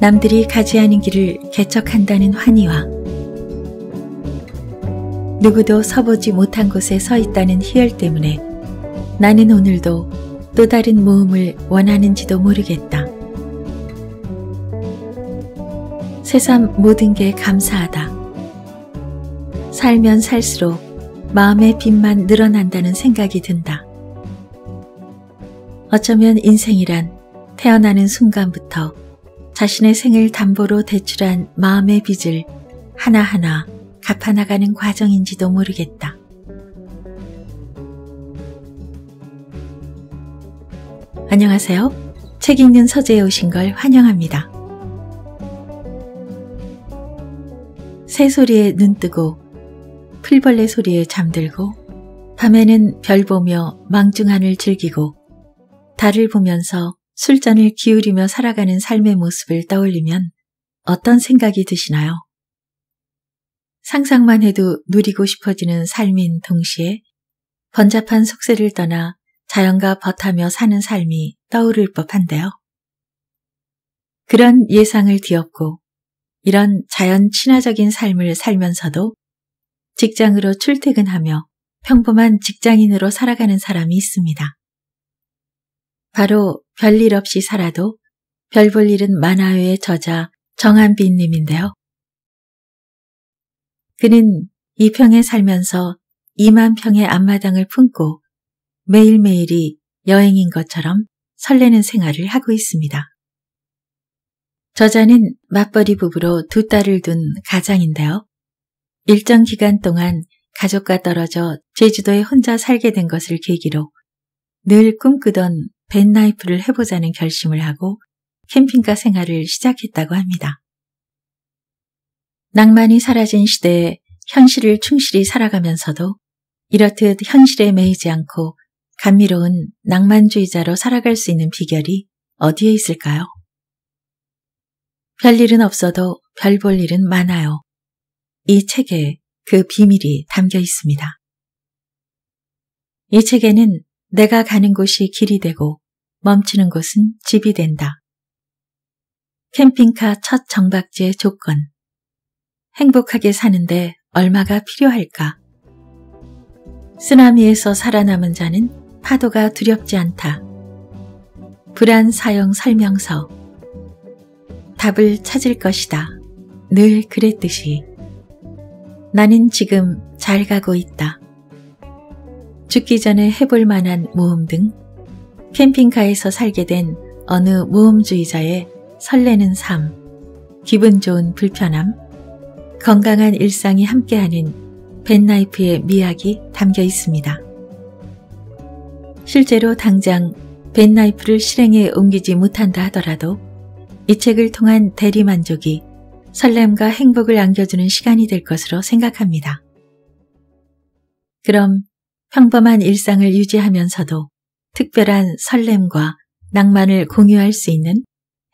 남들이 가지 않은 길을 개척한다는 환희와 누구도 서보지 못한 곳에 서 있다는 희열 때문에 나는 오늘도 또 다른 모험을 원하는지도 모르겠다. 세상 모든 게 감사하다. 살면 살수록 마음의 빛만 늘어난다는 생각이 든다. 어쩌면 인생이란 태어나는 순간부터 자신의 생을 담보로 대출한 마음의 빚을 하나하나 갚아나가는 과정인지도 모르겠다. 안녕하세요. 책 읽는 서재에 오신 걸 환영합니다. 새 소리에 눈 뜨고 풀벌레 소리에 잠들고 밤에는 별 보며 망중한을 즐기고 달을 보면서 술잔을 기울이며 살아가는 삶의 모습을 떠올리면 어떤 생각이 드시나요? 상상만 해도 누리고 싶어지는 삶인 동시에 번잡한 속세를 떠나 자연과 버타며 사는 삶이 떠오를 법한데요. 그런 예상을 뒤엎고 이런 자연 친화적인 삶을 살면서도 직장으로 출퇴근하며 평범한 직장인으로 살아가는 사람이 있습니다. 바로 별일 없이 살아도 별볼 일은 만화회의 저자 정한빈님인데요. 그는 이 평에 살면서 2만 평의 앞마당을 품고 매일매일이 여행인 것처럼 설레는 생활을 하고 있습니다. 저자는 맞벌이 부부로 두 딸을 둔 가장인데요. 일정 기간 동안 가족과 떨어져 제주도에 혼자 살게 된 것을 계기로 늘 꿈꾸던 벤나이프를 해보자는 결심을 하고 캠핑카 생활을 시작했다고 합니다. 낭만이 사라진 시대에 현실을 충실히 살아가면서도 이렇듯 현실에 매이지 않고 감미로운 낭만주의자로 살아갈 수 있는 비결이 어디에 있을까요? 별일은 없어도 별 볼 일은 많아요. 이 책에 그 비밀이 담겨 있습니다. 이 책에는 내가 가는 곳이 길이 되고 멈추는 곳은 집이 된다. 캠핑카 첫 정박지의 조건. 행복하게 사는데 얼마가 필요할까? 쓰나미에서 살아남은 자는 파도가 두렵지 않다. 불안 사용 설명서. 답을 찾을 것이다. 늘 그랬듯이. 나는 지금 잘 가고 있다. 죽기 전에 해볼 만한 모험 등 캠핑카에서 살게 된 어느 모험주의자의 설레는 삶, 기분 좋은 불편함, 건강한 일상이 함께하는 벤나이프의 미학이 담겨 있습니다. 실제로 당장 벤나이프를 실행에 옮기지 못한다 하더라도 이 책을 통한 대리만족이 설렘과 행복을 안겨주는 시간이 될 것으로 생각합니다. 그럼 평범한 일상을 유지하면서도 특별한 설렘과 낭만을 공유할 수 있는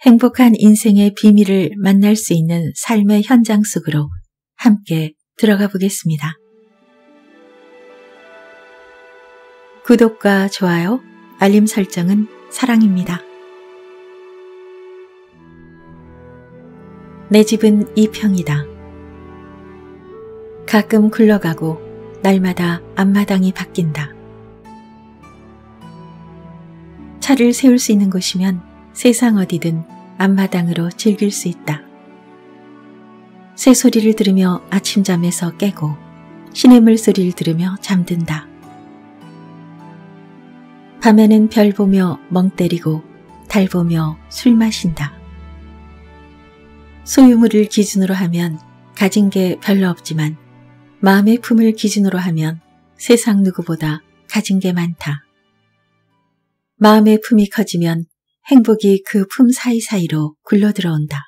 행복한 인생의 비밀을 만날 수 있는 삶의 현장 속으로 함께 들어가 보겠습니다. 구독과 좋아요, 알림 설정은 사랑입니다. 내 집은 2평이다. 가끔 굴러가고 날마다 앞마당이 바뀐다. 차를 세울 수 있는 곳이면 세상 어디든 앞마당으로 즐길 수 있다. 새소리를 들으며 아침잠에서 깨고 시냇물 소리를 들으며 잠든다. 밤에는 별 보며 멍 때리고 달 보며 술 마신다. 소유물을 기준으로 하면 가진 게 별로 없지만 마음의 품을 기준으로 하면 세상 누구보다 가진 게 많다. 마음의 품이 커지면 행복이 그 품 사이사이로 굴러들어온다.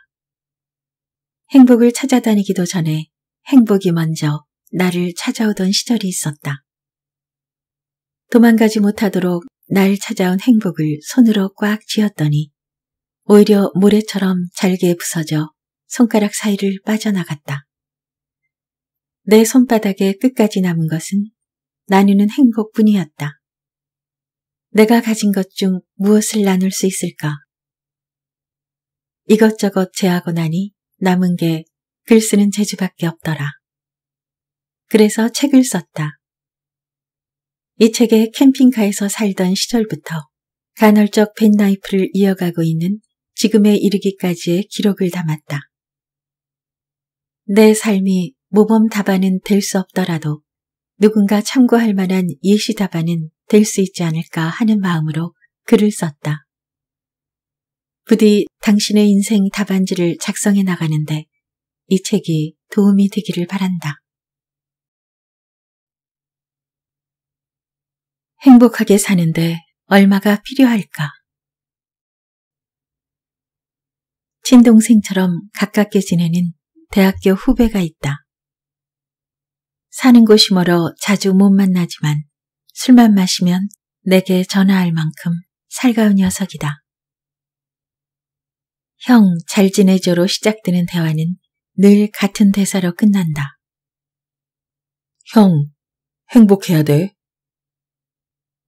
행복을 찾아다니기도 전에 행복이 먼저 나를 찾아오던 시절이 있었다. 도망가지 못하도록 날 찾아온 행복을 손으로 꽉 쥐었더니 오히려 모래처럼 잘게 부서져 손가락 사이를 빠져나갔다. 내 손바닥에 끝까지 남은 것은 나누는 행복뿐이었다. 내가 가진 것 중 무엇을 나눌 수 있을까? 이것저것 제하고 나니 남은 게 글 쓰는 재주밖에 없더라. 그래서 책을 썼다. 이 책에 캠핑카에서 살던 시절부터 간헐적 벤나이프를 이어가고 있는 지금에 이르기까지의 기록을 담았다. 내 삶이 모범 답안은 될 수 없더라도 누군가 참고할 만한 예시 답안은 될수 있지 않을까 하는 마음으로 글을 썼다. 부디 당신의 인생 답안지를 작성해 나가는데 이 책이 도움이 되기를 바란다. 행복하게 사는데 얼마가 필요할까? 친동생처럼 가깝게 지내는 대학교 후배가 있다. 사는 곳이 멀어 자주 못 만나지만 술만 마시면 내게 전화할 만큼 살가운 녀석이다. 형, 잘 지내줘로 시작되는 대화는 늘 같은 대사로 끝난다. 형, 행복해야 돼.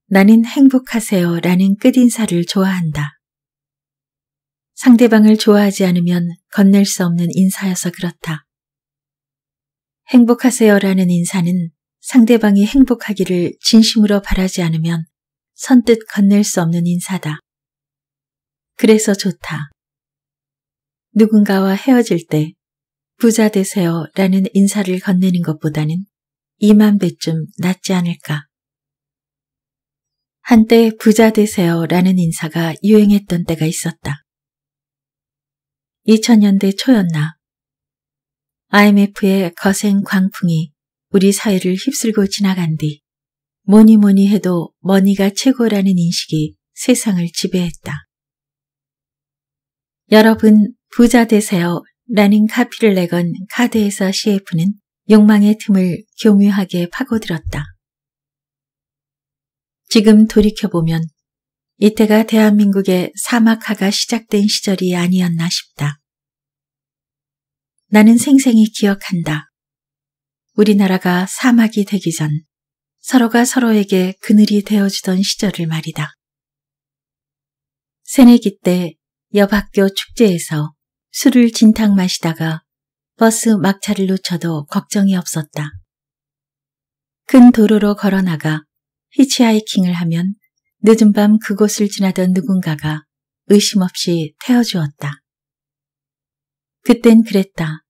나는 행복하세요 라는 끝인사를 좋아한다. 상대방을 좋아하지 않으면 건넬 수 없는 인사여서 그렇다. 행복하세요 라는 인사는 상대방이 행복하기를 진심으로 바라지 않으면 선뜻 건넬 수 없는 인사다. 그래서 좋다. 누군가와 헤어질 때 부자 되세요 라는 인사를 건네는 것보다는 이만 배쯤 낫지 않을까. 한때 부자 되세요 라는 인사가 유행했던 때가 있었다. 2000년대 초였나. IMF의 거센 광풍이 우리 사회를 휩쓸고 지나간 뒤 뭐니 뭐니 해도 머니가 최고라는 인식이 세상을 지배했다. 여러분 부자 되세요 라는 카피를 내건 카드에서 CF는 욕망의 틈을 교묘하게 파고들었다. 지금 돌이켜보면 이때가 대한민국의 사막화가 시작된 시절이 아니었나 싶다. 나는 생생히 기억한다. 우리나라가 사막이 되기 전 서로가 서로에게 그늘이 되어주던 시절을 말이다. 새내기 때 여학교 축제에서 술을 진탕 마시다가 버스 막차를 놓쳐도 걱정이 없었다. 큰 도로로 걸어나가 히치하이킹을 하면 늦은 밤 그곳을 지나던 누군가가 의심 없이 태워주었다. 그땐 그랬다.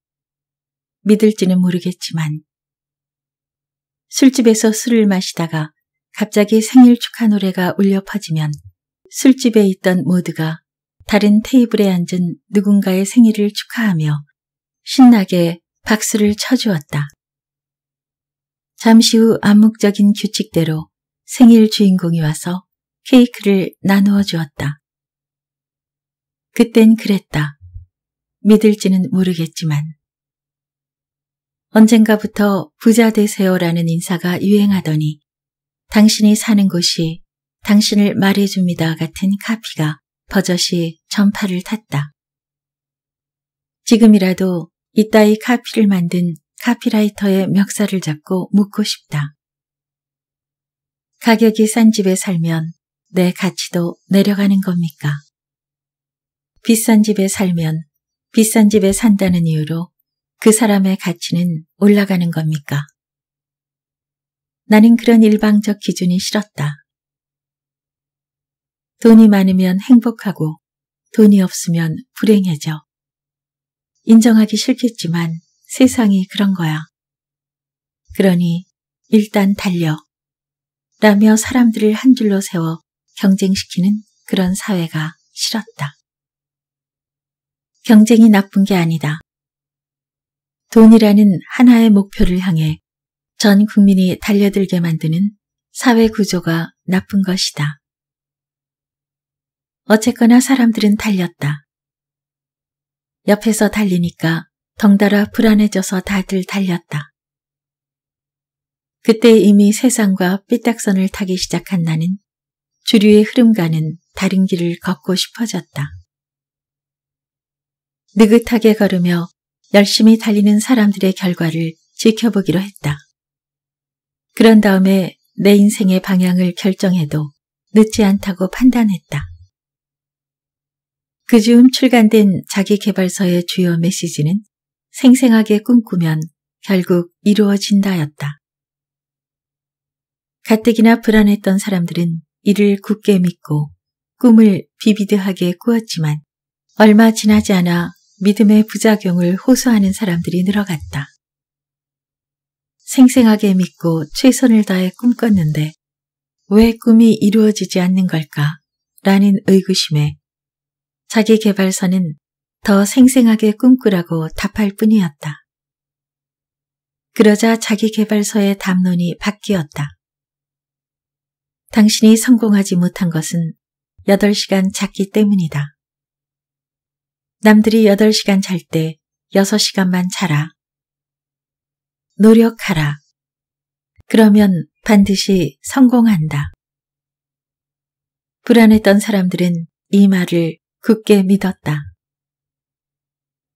믿을지는 모르겠지만 술집에서 술을 마시다가 갑자기 생일 축하 노래가 울려 퍼지면 술집에 있던 모두가 다른 테이블에 앉은 누군가의 생일을 축하하며 신나게 박수를 쳐주었다. 잠시 후 암묵적인 규칙대로 생일 주인공이 와서 케이크를 나누어 주었다. 그땐 그랬다. 믿을지는 모르겠지만 언젠가부터 부자 되세요라는 인사가 유행하더니 당신이 사는 곳이 당신을 말해줍니다 같은 카피가 버젓이 전파를 탔다. 지금이라도 이따위 카피를 만든 카피라이터의 멱살을 잡고 묻고 싶다. 가격이 싼 집에 살면 내 가치도 내려가는 겁니까? 비싼 집에 살면 비싼 집에 산다는 이유로 그 사람의 가치는 올라가는 겁니까? 나는 그런 일방적 기준이 싫었다. 돈이 많으면 행복하고 돈이 없으면 불행해져. 인정하기 싫겠지만 세상이 그런 거야. 그러니 일단 달려. 라며 사람들을 한 줄로 세워 경쟁시키는 그런 사회가 싫었다. 경쟁이 나쁜 게 아니다. 돈이라는 하나의 목표를 향해 전 국민이 달려들게 만드는 사회 구조가 나쁜 것이다. 어쨌거나 사람들은 달렸다. 옆에서 달리니까 덩달아 불안해져서 다들 달렸다. 그때 이미 세상과 삐딱선을 타기 시작한 나는 주류의 흐름과는 다른 길을 걷고 싶어졌다. 느긋하게 걸으며 열심히 달리는 사람들의 결과를 지켜보기로 했다. 그런 다음에 내 인생의 방향을 결정해도 늦지 않다고 판단했다. 그즈음 출간된 자기개발서의 주요 메시지는 생생하게 꿈꾸면 결국 이루어진다였다. 가뜩이나 불안했던 사람들은 이를 굳게 믿고 꿈을 비비드하게 꾸었지만 얼마 지나지 않아 믿음의 부작용을 호소하는 사람들이 늘어갔다. 생생하게 믿고 최선을 다해 꿈꿨는데 왜 꿈이 이루어지지 않는 걸까? 라는 의구심에 자기 개발서는 더 생생하게 꿈꾸라고 답할 뿐이었다. 그러자 자기 개발서의 담론이 바뀌었다. 당신이 성공하지 못한 것은 8시간 잤기 때문이다. 남들이 8시간 잘 때 6시간만 자라. 노력하라. 그러면 반드시 성공한다. 불안했던 사람들은 이 말을 굳게 믿었다.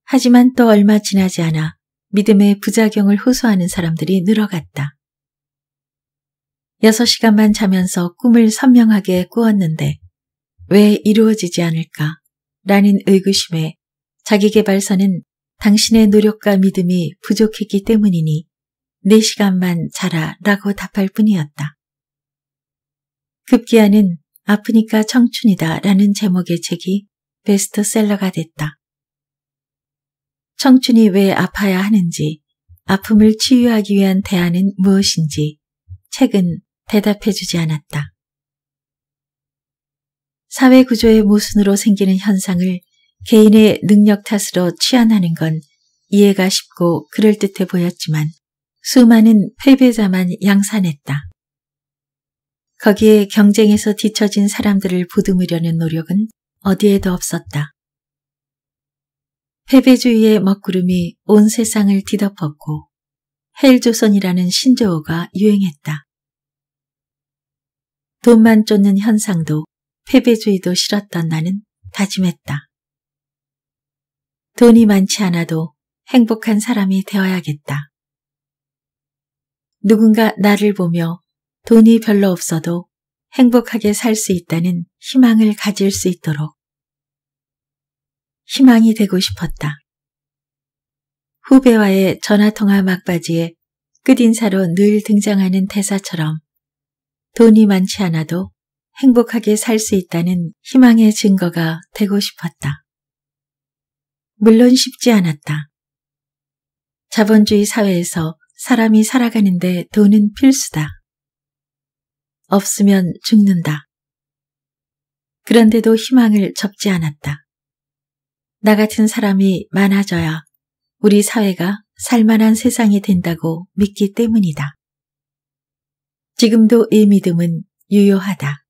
하지만 또 얼마 지나지 않아 믿음의 부작용을 호소하는 사람들이 늘어갔다. 6시간만 자면서 꿈을 선명하게 꾸었는데 왜 이루어지지 않을까? 라는 의구심에 자기개발서는 당신의 노력과 믿음이 부족했기 때문이니 4시간만 자라 라고 답할 뿐이었다. 급기야는 아프니까 청춘이다 라는 제목의 책이 베스트셀러가 됐다. 청춘이 왜 아파야 하는지, 아픔을 치유하기 위한 대안은 무엇인지 책은 대답해주지 않았다. 사회 구조의 모순으로 생기는 현상을 개인의 능력 탓으로 치환하는 건 이해가 쉽고 그럴듯해 보였지만 수많은 패배자만 양산했다. 거기에 경쟁에서 뒤처진 사람들을 부듬으려는 노력은 어디에도 없었다. 패배주의의 먹구름이 온 세상을 뒤덮었고 헬조선이라는 신조어가 유행했다. 돈만 쫓는 현상도 패배주의도 싫었던 나는 다짐했다. 돈이 많지 않아도 행복한 사람이 되어야겠다. 누군가 나를 보며 돈이 별로 없어도 행복하게 살 수 있다는 희망을 가질 수 있도록 희망이 되고 싶었다. 후배와의 전화통화 막바지에 끝인사로 늘 등장하는 대사처럼 돈이 많지 않아도 행복하게 살 수 있다는 희망의 증거가 되고 싶었다. 물론 쉽지 않았다. 자본주의 사회에서 사람이 살아가는데 돈은 필수다. 없으면 죽는다. 그런데도 희망을 접지 않았다. 나 같은 사람이 많아져야 우리 사회가 살만한 세상이 된다고 믿기 때문이다. 지금도 이 믿음은 유효하다.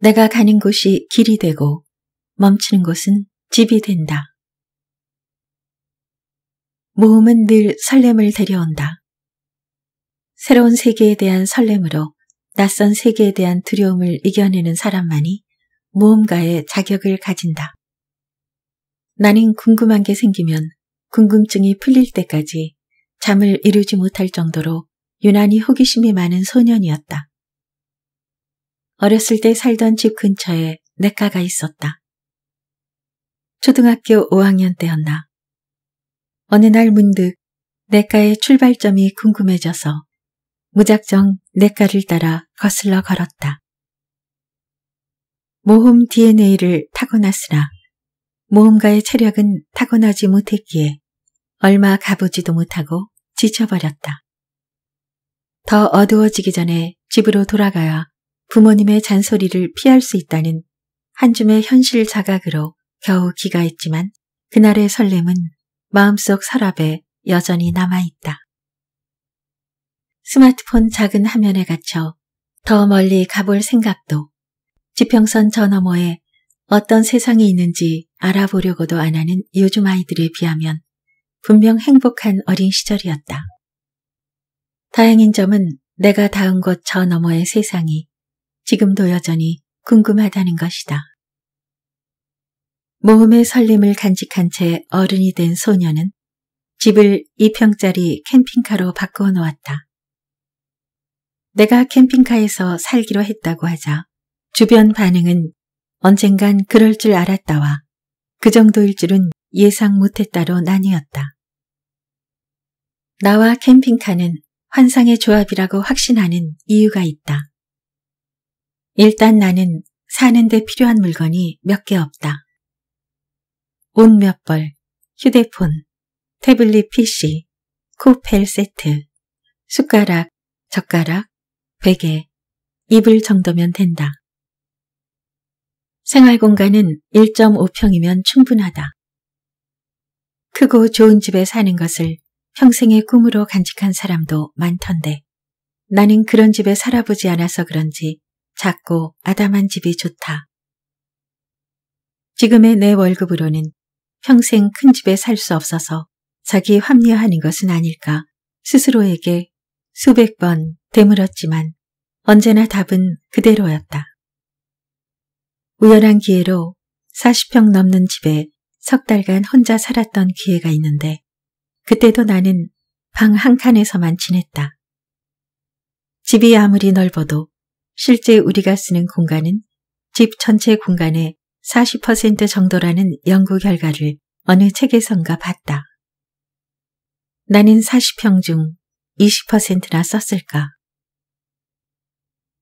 내가 가는 곳이 길이 되고 멈추는 곳은 집이 된다. 모험은 늘 설렘을 데려온다. 새로운 세계에 대한 설렘으로 낯선 세계에 대한 두려움을 이겨내는 사람만이 모험가의 자격을 가진다. 나는 궁금한 게 생기면 궁금증이 풀릴 때까지 잠을 이루지 못할 정도로 유난히 호기심이 많은 소년이었다. 어렸을 때 살던 집 근처에 내과가 있었다. 초등학교 5학년 때였나. 어느 날 문득 내과의 출발점이 궁금해져서 무작정 내과를 따라 거슬러 걸었다. 모험 DNA를 타고났으나 모험가의 체력은 타고나지 못했기에 얼마 가보지도 못하고 지쳐버렸다. 더 어두워지기 전에 집으로 돌아가야 부모님의 잔소리를 피할 수 있다는 한 줌의 현실 자각으로 겨우 귀가했지만 그날의 설렘은 마음속 서랍에 여전히 남아있다. 스마트폰 작은 화면에 갇혀 더 멀리 가볼 생각도 지평선 저 너머에 어떤 세상이 있는지 알아보려고도 안 하는 요즘 아이들에 비하면 분명 행복한 어린 시절이었다. 다행인 점은 내가 닿은 곳 저 너머의 세상이 지금도 여전히 궁금하다는 것이다. 모험의 설렘을 간직한 채 어른이 된 소녀는 집을 2평짜리 캠핑카로 바꾸어 놓았다. 내가 캠핑카에서 살기로 했다고 하자 주변 반응은 언젠간 그럴 줄 알았다와 그 정도일 줄은 예상 못했다로 나뉘었다. 나와 캠핑카는 환상의 조합이라고 확신하는 이유가 있다. 일단 나는 사는데 필요한 물건이 몇 개 없다. 옷 몇 벌, 휴대폰, 태블릿 PC, 코펠 세트, 숟가락, 젓가락, 베개, 이불 정도면 된다. 생활 공간은 1.5평이면 충분하다. 크고 좋은 집에 사는 것을 평생의 꿈으로 간직한 사람도 많던데 나는 그런 집에 살아보지 않아서 그런지 작고 아담한 집이 좋다. 지금의 내 월급으로는 평생 큰 집에 살 수 없어서 자기 합리화하는 것은 아닐까 스스로에게 수백 번 되물었지만 언제나 답은 그대로였다. 우연한 기회로 40평 넘는 집에 석 달간 혼자 살았던 기회가 있는데 그때도 나는 방 한 칸에서만 지냈다. 집이 아무리 넓어도 실제 우리가 쓰는 공간은 집 전체 공간의 40% 정도라는 연구 결과를 어느 책에선가 봤다. 나는 40평 중 20%나 썼을까?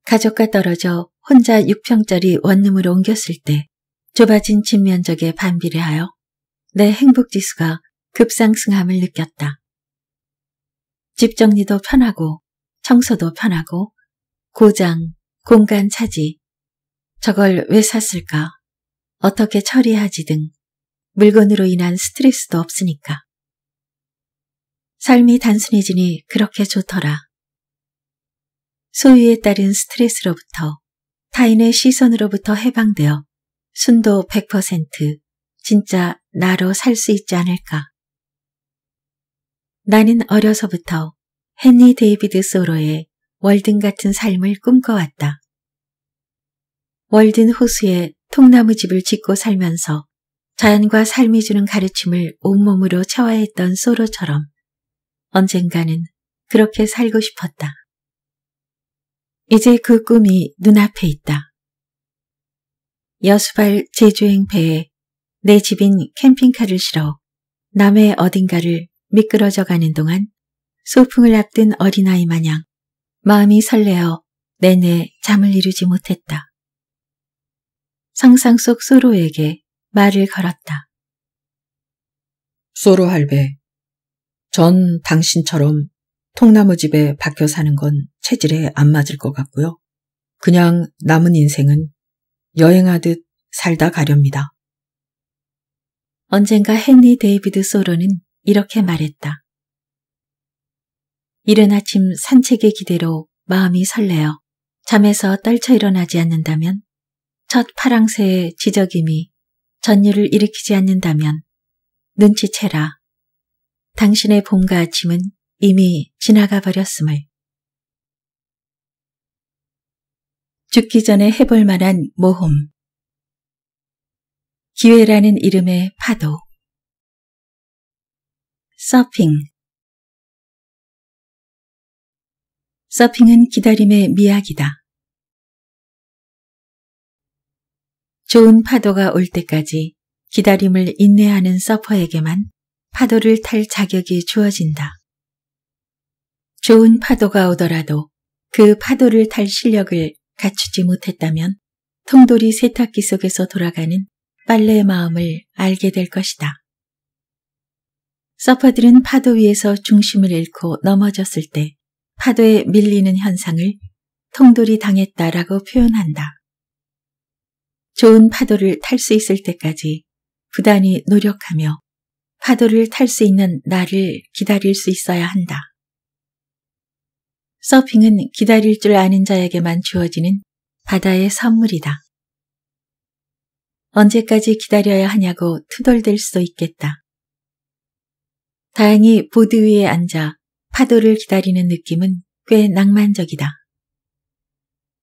가족과 떨어져 혼자 6평짜리 원룸으로 옮겼을 때 좁아진 집 면적에 반비례 하여 내 행복지수가 급상승함을 느꼈다. 집 정리도 편하고 청소도 편하고 고장, 공간 차지, 저걸 왜 샀을까, 어떻게 처리하지 등 물건으로 인한 스트레스도 없으니까. 삶이 단순해지니 그렇게 좋더라. 소유에 따른 스트레스로부터 타인의 시선으로부터 해방되어 순도 100% 진짜 나로 살 수 있지 않을까. 나는 어려서부터 헨리 데이비드 소로의 월등 같은 삶을 꿈꿔왔다. 월든 호수에 통나무 집을 짓고 살면서 자연과 삶이 주는 가르침을 온몸으로 체화했던 소로처럼 언젠가는 그렇게 살고 싶었다. 이제 그 꿈이 눈앞에 있다. 여수발 제주행 배에 내 집인 캠핑카를 실어 남해 어딘가를 미끄러져 가는 동안 소풍을 앞둔 어린아이 마냥 마음이 설레어 내내 잠을 이루지 못했다. 상상 속 소로에게 말을 걸었다. 소로 할배, 전 당신처럼 통나무 집에 박혀 사는 건 체질에 안 맞을 것 같고요. 그냥 남은 인생은 여행하듯 살다 가렵니다. 언젠가 헨리 데이비드 소로는 이렇게 말했다. 이른 아침 산책의 기대로 마음이 설레어 잠에서 떨쳐 일어나지 않는다면 첫 파랑새의 지적임이 전율을 일으키지 않는다면 눈치채라. 당신의 봄과 아침은 이미 지나가 버렸음을. 죽기 전에 해볼 만한 모험. 기회라는 이름의 파도. 서핑. 서핑은 기다림의 미학이다. 좋은 파도가 올 때까지 기다림을 인내하는 서퍼에게만 파도를 탈 자격이 주어진다. 좋은 파도가 오더라도 그 파도를 탈 실력을 갖추지 못했다면 통돌이 세탁기 속에서 돌아가는 빨래의 마음을 알게 될 것이다. 서퍼들은 파도 위에서 중심을 잃고 넘어졌을 때 파도에 밀리는 현상을 통돌이 당했다라고 표현한다. 좋은 파도를 탈 수 있을 때까지 부단히 노력하며 파도를 탈 수 있는 나를 기다릴 수 있어야 한다. 서핑은 기다릴 줄 아는 자에게만 주어지는 바다의 선물이다. 언제까지 기다려야 하냐고 투덜댈 수도 있겠다. 다행히 보드 위에 앉아 파도를 기다리는 느낌은 꽤 낭만적이다.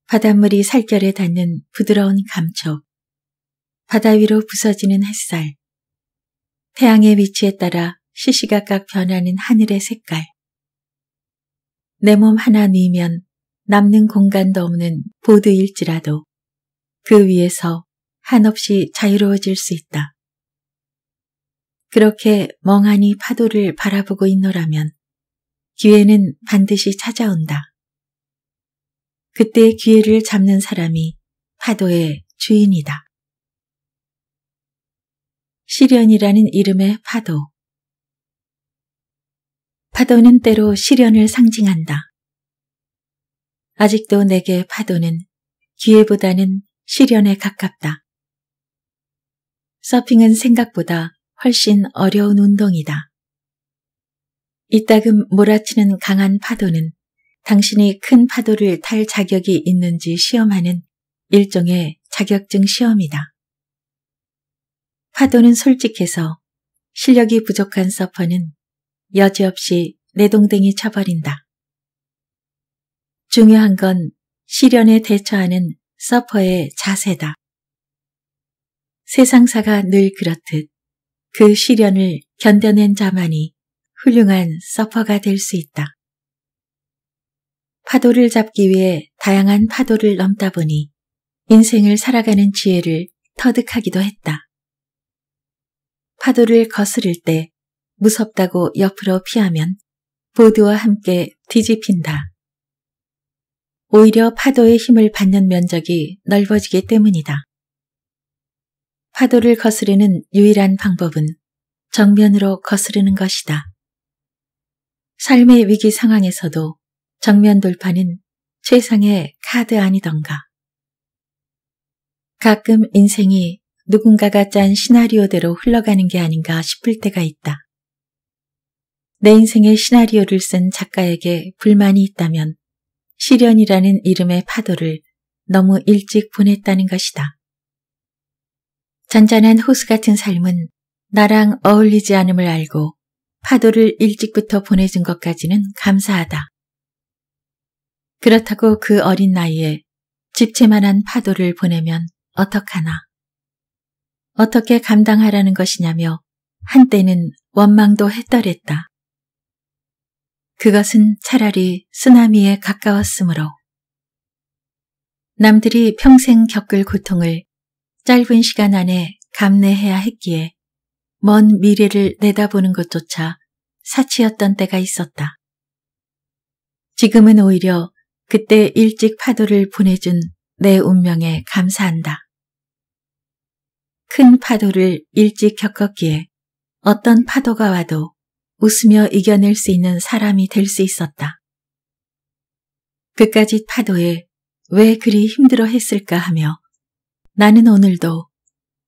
바닷물이 살결에 닿는 부드러운 감초 바다 위로 부서지는 햇살, 태양의 위치에 따라 시시각각 변하는 하늘의 색깔, 내 몸 하나 뉘면 남는 공간도 없는 보드일지라도 그 위에서 한없이 자유로워질 수 있다. 그렇게 멍하니 파도를 바라보고 있노라면 기회는 반드시 찾아온다. 그때 기회를 잡는 사람이 파도의 주인이다. 시련이라는 이름의 파도. 파도는 때로 시련을 상징한다. 아직도 내게 파도는 기회보다는 시련에 가깝다. 서핑은 생각보다 훨씬 어려운 운동이다. 이따금 몰아치는 강한 파도는 당신이 큰 파도를 탈 자격이 있는지 시험하는 일종의 자격증 시험이다. 파도는 솔직해서 실력이 부족한 서퍼는 여지없이 내동댕이 쳐버린다. 중요한 건 시련에 대처하는 서퍼의 자세다. 세상사가 늘 그렇듯 그 시련을 견뎌낸 자만이 훌륭한 서퍼가 될 수 있다. 파도를 잡기 위해 다양한 파도를 넘다 보니 인생을 살아가는 지혜를 터득하기도 했다. 파도를 거스를 때 무섭다고 옆으로 피하면 보드와 함께 뒤집힌다. 오히려 파도의 힘을 받는 면적이 넓어지기 때문이다. 파도를 거스르는 유일한 방법은 정면으로 거스르는 것이다. 삶의 위기 상황에서도 정면 돌파는 최상의 카드 아니던가. 가끔 인생이 누군가가 짠 시나리오대로 흘러가는 게 아닌가 싶을 때가 있다. 내 인생의 시나리오를 쓴 작가에게 불만이 있다면 시련이라는 이름의 파도를 너무 일찍 보냈다는 것이다. 잔잔한 호수 같은 삶은 나랑 어울리지 않음을 알고 파도를 일찍부터 보내준 것까지는 감사하다. 그렇다고 그 어린 나이에 집채만한 파도를 보내면 어떡하나. 어떻게 감당하라는 것이냐며 한때는 원망도 했더랬다. 그것은 차라리 쓰나미에 가까웠으므로. 남들이 평생 겪을 고통을 짧은 시간 안에 감내해야 했기에 먼 미래를 내다보는 것조차 사치였던 때가 있었다. 지금은 오히려 그때 일찍 파도를 보내준 내 운명에 감사한다. 큰 파도를 일찍 겪었기에 어떤 파도가 와도 웃으며 이겨낼 수 있는 사람이 될 수 있었다. 그까지 파도에 왜 그리 힘들어 했을까 하며 나는 오늘도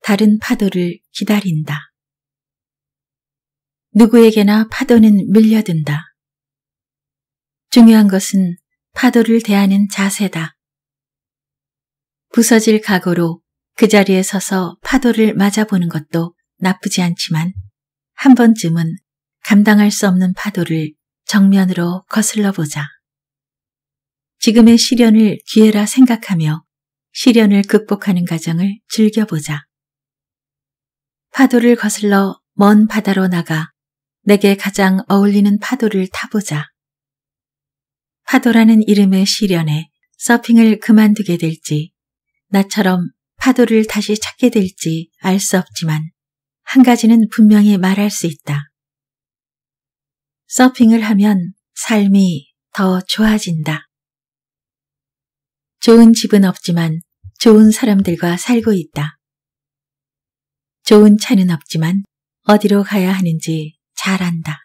다른 파도를 기다린다. 누구에게나 파도는 밀려든다. 중요한 것은 파도를 대하는 자세다. 부서질 각오로 그 자리에 서서 파도를 맞아보는 것도 나쁘지 않지만 한 번쯤은 감당할 수 없는 파도를 정면으로 거슬러 보자. 지금의 시련을 기회라 생각하며 시련을 극복하는 과정을 즐겨보자. 파도를 거슬러 먼 바다로 나가 내게 가장 어울리는 파도를 타보자. 파도라는 이름의 시련에 서핑을 그만두게 될지 나처럼 파도를 다시 찾게 될지 알 수 없지만 한 가지는 분명히 말할 수 있다. 서핑을 하면 삶이 더 좋아진다. 좋은 집은 없지만 좋은 사람들과 살고 있다. 좋은 차는 없지만 어디로 가야 하는지 잘 안다.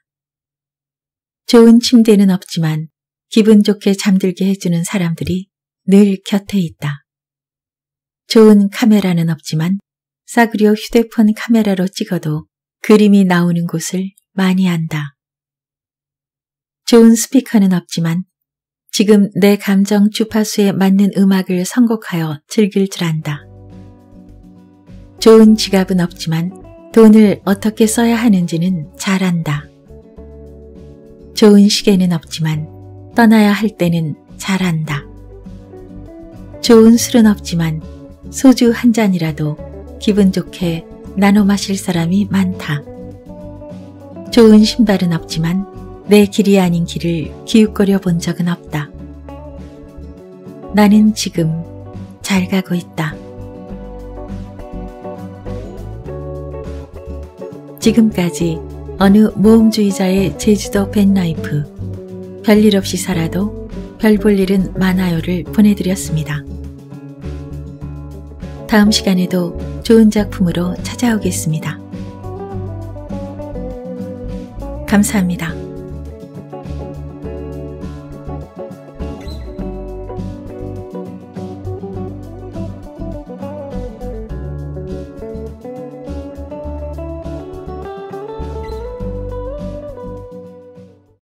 좋은 침대는 없지만 기분 좋게 잠들게 해주는 사람들이 늘 곁에 있다. 좋은 카메라는 없지만 싸구려 휴대폰 카메라로 찍어도 그림이 나오는 곳을 많이 안다. 좋은 스피커는 없지만 지금 내 감정 주파수에 맞는 음악을 선곡하여 즐길 줄 안다. 좋은 지갑은 없지만 돈을 어떻게 써야 하는지는 잘 안다. 좋은 시계는 없지만 떠나야 할 때는 잘한다. 좋은 술은 없지만 소주 한 잔이라도 기분 좋게 나눠 마실 사람이 많다. 좋은 신발은 없지만 내 길이 아닌 길을 기웃거려 본 적은 없다. 나는 지금 잘 가고 있다. 지금까지 어느 모험주의자의 제주도 밴라이프 별일 없이 살아도 별 볼 일은 많아요를 보내드렸습니다. 다음 시간에도 좋은 작품으로 찾아오겠습니다. 감사합니다.